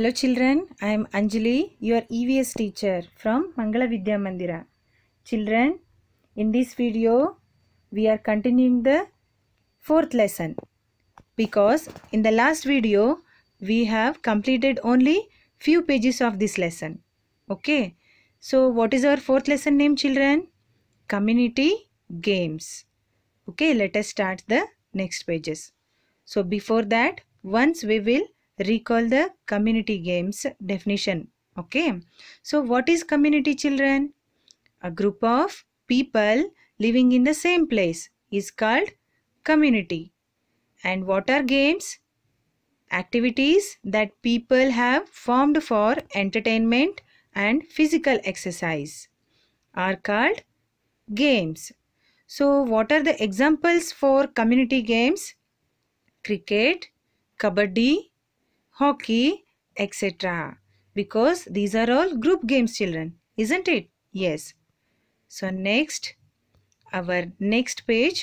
Hello children, I am Anjali, your EVS teacher from Mangala Vidya Mandira. Children, in this video, we are continuing the fourth lesson. Because in the last video, we have completed only few pages of this lesson. Okay, so what is our fourth lesson name children? Community Games. Okay, let us start the next pages. So before that, once we will recall the community games definition okay so what is community children a group of people living in the same place is called community and what are games activities that people have formed for entertainment and physical exercise are called games. So what are the examples for community games? Cricket, Kabaddi, hockey, etc. Because these are all group games children, isn't it? Yes. So next, our next page.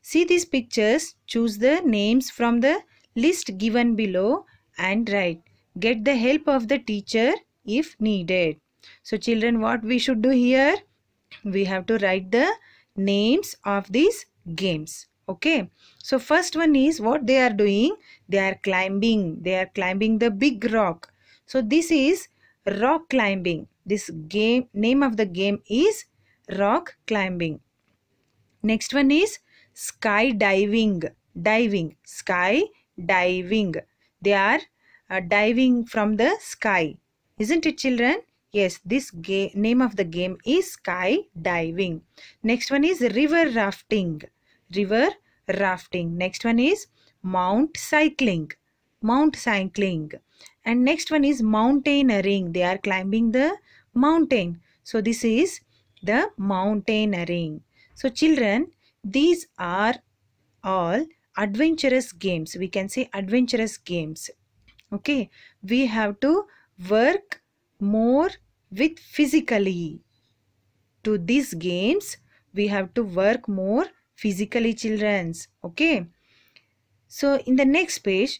See these pictures, choose the names from the list given below and write. Get the help of the teacher if needed. So children, what we should do here? We have to write the names of these games okay so first one is what they are doing they are climbing they are climbing the big rock so this is rock climbing this game name of the game is rock climbing next one is sky diving diving sky diving they are uh, diving from the sky isn't it children yes this game name of the game is sky diving next one is river rafting river rafting. Next one is mount cycling. Mount cycling. And next one is mountaineering. They are climbing the mountain. So this is the mountaineering. So children, these are all adventurous games. We can say adventurous games. Okay. We have to work more with physically. To these games, we have to work more physically children's okay so in the next page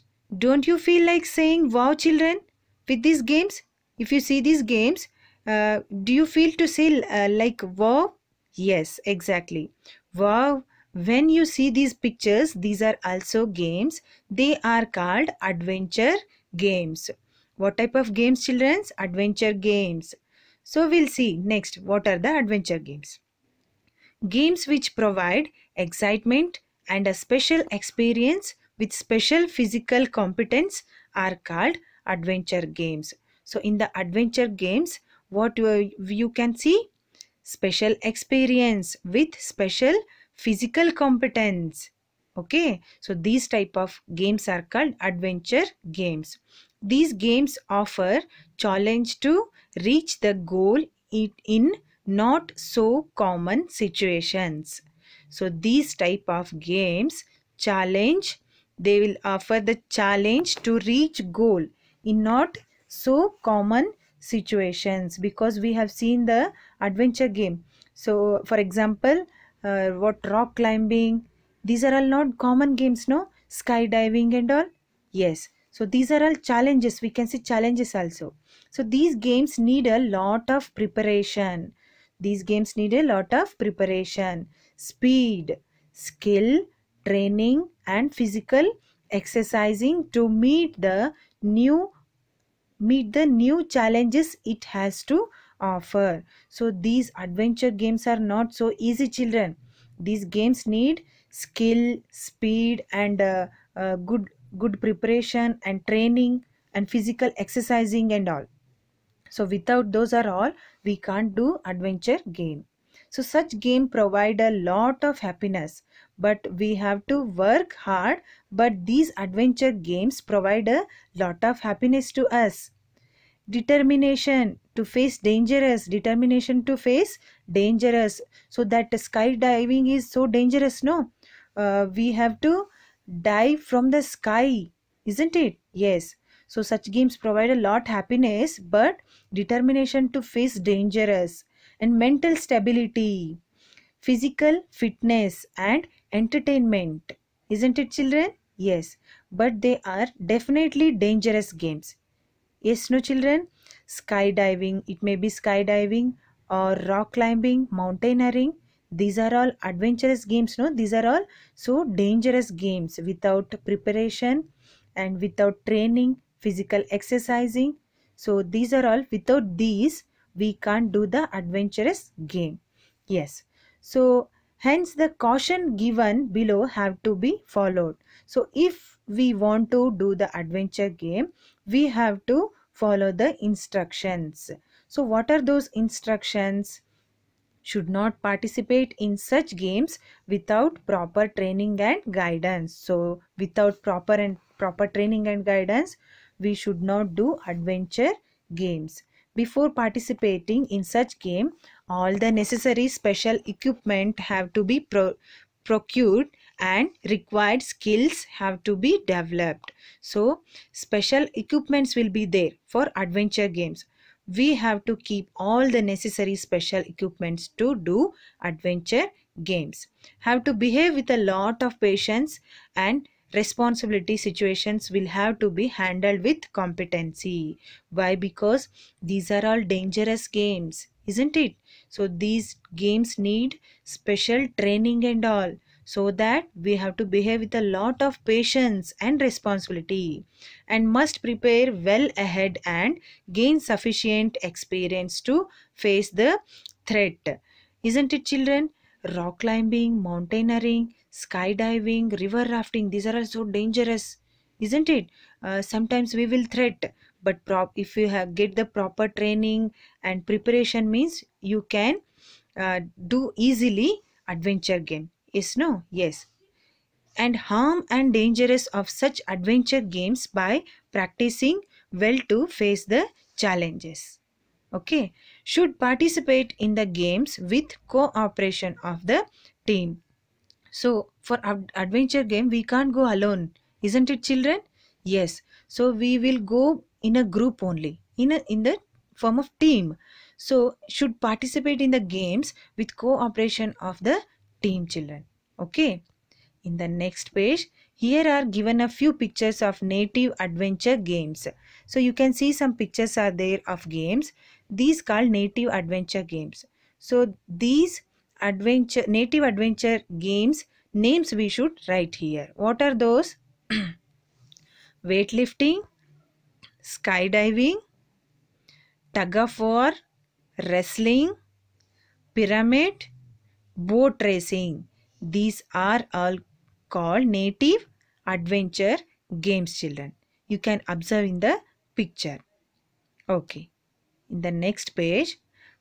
don't you feel like saying wow children with these games if you see these games uh, do you feel to say uh, like wow yes exactly wow when you see these pictures these are also games they are called adventure games what type of games childrens adventure games so we'll see next what are the adventure games games which provide excitement, and a special experience with special physical competence are called adventure games. So in the adventure games, what you can see? Special experience with special physical competence. Okay, so these type of games are called adventure games. These games offer challenge to reach the goal in not so common situations so these type of games challenge they will offer the challenge to reach goal in not so common situations because we have seen the adventure game so for example uh, what rock climbing these are all not common games no skydiving and all yes so these are all challenges we can say challenges also so these games need a lot of preparation these games need a lot of preparation, speed, skill, training and physical exercising to meet the new meet the new challenges it has to offer. So these adventure games are not so easy children. These games need skill, speed and uh, uh, good good preparation and training and physical exercising and all. So without those are all we can't do adventure game. So such game provide a lot of happiness but we have to work hard but these adventure games provide a lot of happiness to us. Determination to face dangerous, determination to face dangerous. So that skydiving is so dangerous, no? Uh, we have to dive from the sky, isn't it? Yes. So such games provide a lot happiness but determination to face dangerous and mental stability, physical fitness and entertainment. Isn't it children? Yes, but they are definitely dangerous games. Yes, no children? Skydiving, it may be skydiving or rock climbing, mountaineering. These are all adventurous games, no? These are all so dangerous games without preparation and without training physical exercising. So these are all without these we can't do the adventurous game. Yes. So hence the caution given below have to be followed. So if we want to do the adventure game we have to follow the instructions. So what are those instructions? Should not participate in such games without proper training and guidance. So without proper and proper training and guidance we should not do adventure games. Before participating in such game, all the necessary special equipment have to be pro procured and required skills have to be developed. So, special equipments will be there for adventure games. We have to keep all the necessary special equipments to do adventure games. Have to behave with a lot of patience and responsibility situations will have to be handled with competency. Why? Because these are all dangerous games, isn't it? So these games need special training and all so that we have to behave with a lot of patience and responsibility and must prepare well ahead and gain sufficient experience to face the threat. Isn't it children? rock climbing, mountaineering, skydiving, river rafting. These are so dangerous, isn't it? Uh, sometimes we will threat, but if you have, get the proper training and preparation means you can uh, do easily adventure game. Yes, no? Yes. And harm and dangers of such adventure games by practicing well to face the challenges okay should participate in the games with cooperation of the team so for adventure game we can't go alone isn't it children yes so we will go in a group only in a in the form of team so should participate in the games with cooperation of the team children okay in the next page here are given a few pictures of native adventure games so you can see some pictures are there of games these called native adventure games so these adventure native adventure games names we should write here what are those weightlifting skydiving tug of war wrestling pyramid boat racing these are all called native adventure games children you can observe in the picture okay in the next page,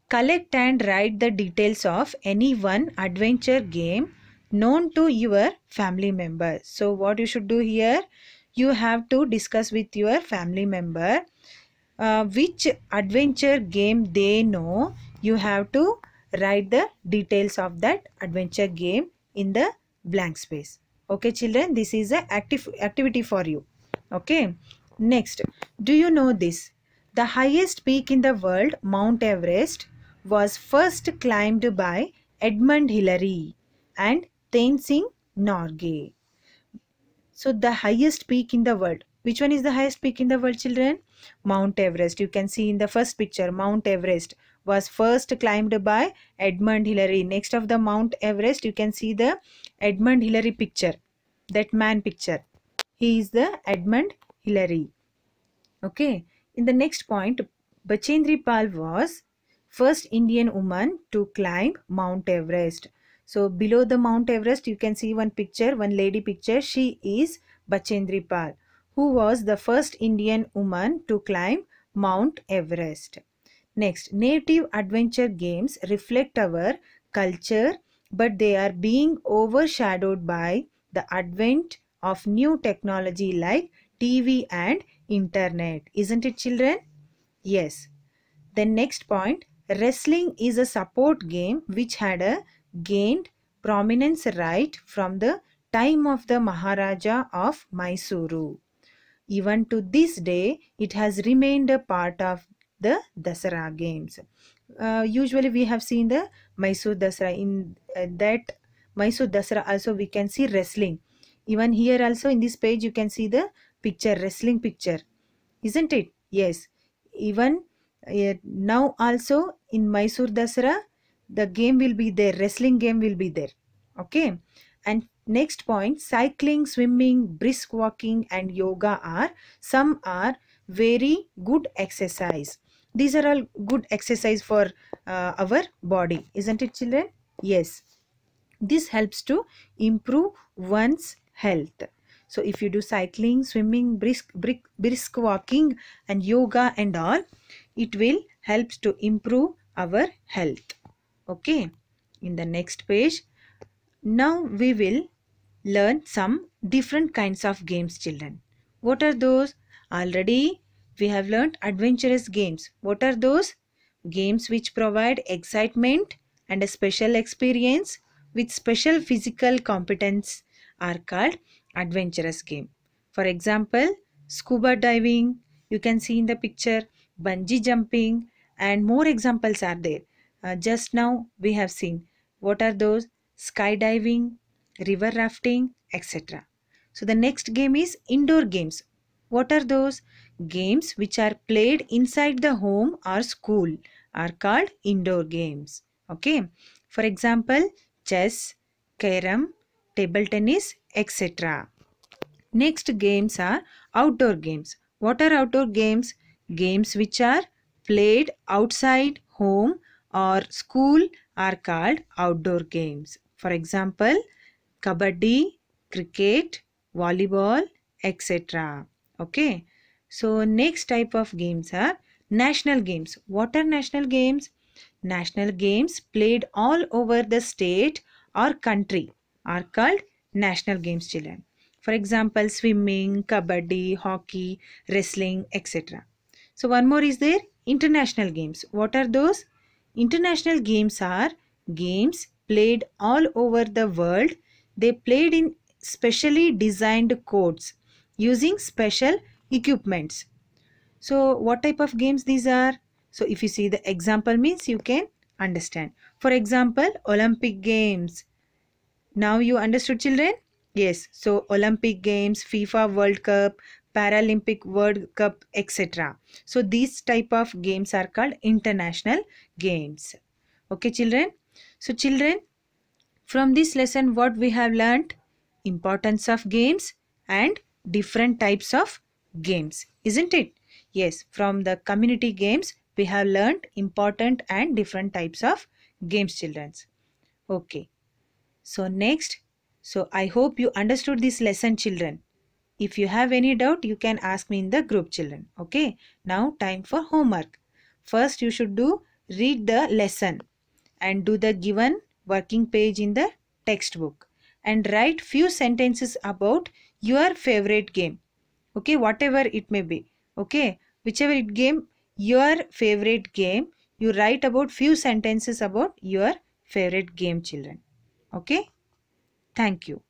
collect and write the details of any one adventure game known to your family member. So what you should do here, you have to discuss with your family member uh, which adventure game they know. You have to write the details of that adventure game in the blank space. Okay children, this is a active activity for you. Okay. Next, do you know this? The highest peak in the world, Mount Everest, was first climbed by Edmund Hillary and Tenzing Norgay. So the highest peak in the world. Which one is the highest peak in the world children? Mount Everest. You can see in the first picture Mount Everest was first climbed by Edmund Hillary. Next of the Mount Everest you can see the Edmund Hillary picture. That man picture. He is the Edmund Hillary. Okay. In the next point, Bachendri Pal was first Indian woman to climb Mount Everest. So below the Mount Everest, you can see one picture, one lady picture. She is Bachendri Pal, who was the first Indian woman to climb Mount Everest. Next, native adventure games reflect our culture, but they are being overshadowed by the advent of new technology like TV and internet. Isn't it children? Yes. The next point, wrestling is a support game which had a gained prominence right from the time of the Maharaja of Mysuru. Even to this day, it has remained a part of the Dasara games. Uh, usually we have seen the Mysore Dasara. In uh, that Mysore Dasara also we can see wrestling. Even here also in this page you can see the picture, wrestling picture, isn't it? Yes. Even uh, now also in Mysore Dasara, the game will be there, wrestling game will be there. Okay. And next point, cycling, swimming, brisk walking and yoga are, some are very good exercise. These are all good exercise for uh, our body, isn't it children? Yes. This helps to improve one's health so if you do cycling swimming brisk brisk, brisk walking and yoga and all it will helps to improve our health okay in the next page now we will learn some different kinds of games children what are those already we have learned adventurous games what are those games which provide excitement and a special experience with special physical competence are called adventurous game. For example, scuba diving, you can see in the picture, bungee jumping and more examples are there. Uh, just now we have seen what are those skydiving, river rafting, etc. So the next game is indoor games. What are those? Games which are played inside the home or school are called indoor games. Okay. For example, chess, carom, table tennis, etc. Next games are outdoor games. What are outdoor games? Games which are played outside home or school are called outdoor games. For example, kabaddi, cricket, volleyball, etc. Okay. So next type of games are national games. What are national games? National games played all over the state or country are called national games children. For example, swimming, kabaddi, hockey, wrestling, etc. So one more is there, international games. What are those? International games are games played all over the world. They played in specially designed courts using special equipments. So what type of games these are? So if you see the example means you can understand. For example, Olympic Games, now you understood children? Yes. So Olympic Games, FIFA World Cup, Paralympic World Cup, etc. So these type of games are called international games. Okay children? So children, from this lesson what we have learnt? Importance of games and different types of games. Isn't it? Yes, from the community games we have learnt important and different types of games children. Okay. So next, so I hope you understood this lesson children. If you have any doubt, you can ask me in the group children. Okay, now time for homework. First, you should do read the lesson and do the given working page in the textbook and write few sentences about your favorite game. Okay, whatever it may be. Okay, whichever it game, your favorite game, you write about few sentences about your favorite game children. Okay. Thank you.